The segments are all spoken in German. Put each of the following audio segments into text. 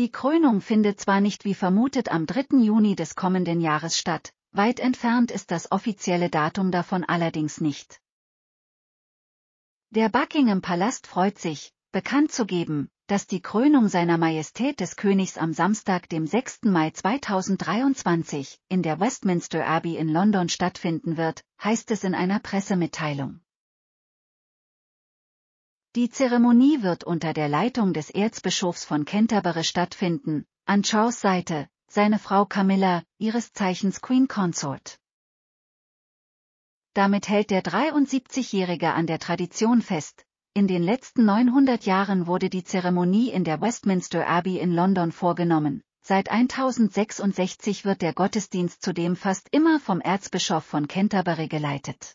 Die Krönung findet zwar nicht wie vermutet am 3. Juni des kommenden Jahres statt, weit entfernt ist das offizielle Datum davon allerdings nicht. Der Buckingham Palast freut sich, bekannt zu geben, dass die Krönung seiner Majestät des Königs am Samstag, dem 6. Mai 2023, in der Westminster Abbey in London stattfinden wird, heißt es in einer Pressemitteilung. Die Zeremonie wird unter der Leitung des Erzbischofs von Canterbury stattfinden, an Charles Seite, seine Frau Camilla, ihres Zeichens Queen Consort. Damit hält der 73-Jährige an der Tradition fest. In den letzten 900 Jahren wurde die Zeremonie in der Westminster Abbey in London vorgenommen. Seit 1066 wird der Gottesdienst zudem fast immer vom Erzbischof von Canterbury geleitet.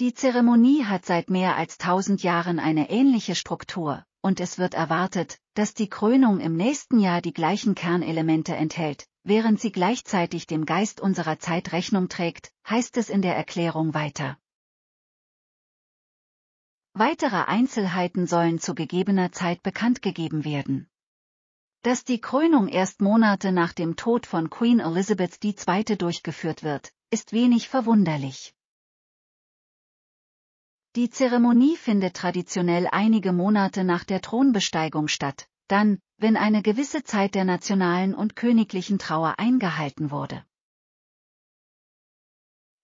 Die Zeremonie hat seit mehr als tausend Jahren eine ähnliche Struktur, und es wird erwartet, dass die Krönung im nächsten Jahr die gleichen Kernelemente enthält, während sie gleichzeitig dem Geist unserer Zeit Rechnung trägt, heißt es in der Erklärung weiter. Weitere Einzelheiten sollen zu gegebener Zeit bekannt gegeben werden. Dass die Krönung erst Monate nach dem Tod von Queen Elizabeth II. durchgeführt wird, ist wenig verwunderlich. Die Zeremonie findet traditionell einige Monate nach der Thronbesteigung statt, dann, wenn eine gewisse Zeit der nationalen und königlichen Trauer eingehalten wurde.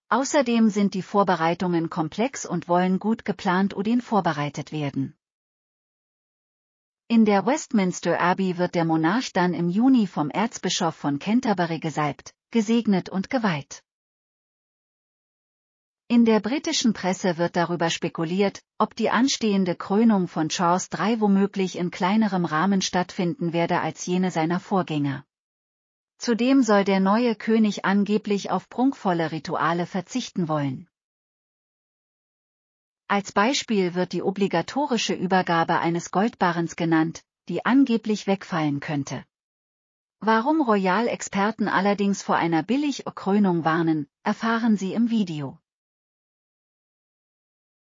Außerdem sind die Vorbereitungen komplex und wollen gut geplant Udin vorbereitet werden. In der Westminster Abbey wird der Monarch dann im Juni vom Erzbischof von Canterbury gesalbt, gesegnet und geweiht. In der britischen Presse wird darüber spekuliert, ob die anstehende Krönung von Charles III womöglich in kleinerem Rahmen stattfinden werde als jene seiner Vorgänger. Zudem soll der neue König angeblich auf prunkvolle Rituale verzichten wollen. Als Beispiel wird die obligatorische Übergabe eines Goldbarrens genannt, die angeblich wegfallen könnte. Warum Royal-Experten allerdings vor einer Billig-Krönung warnen, erfahren Sie im Video.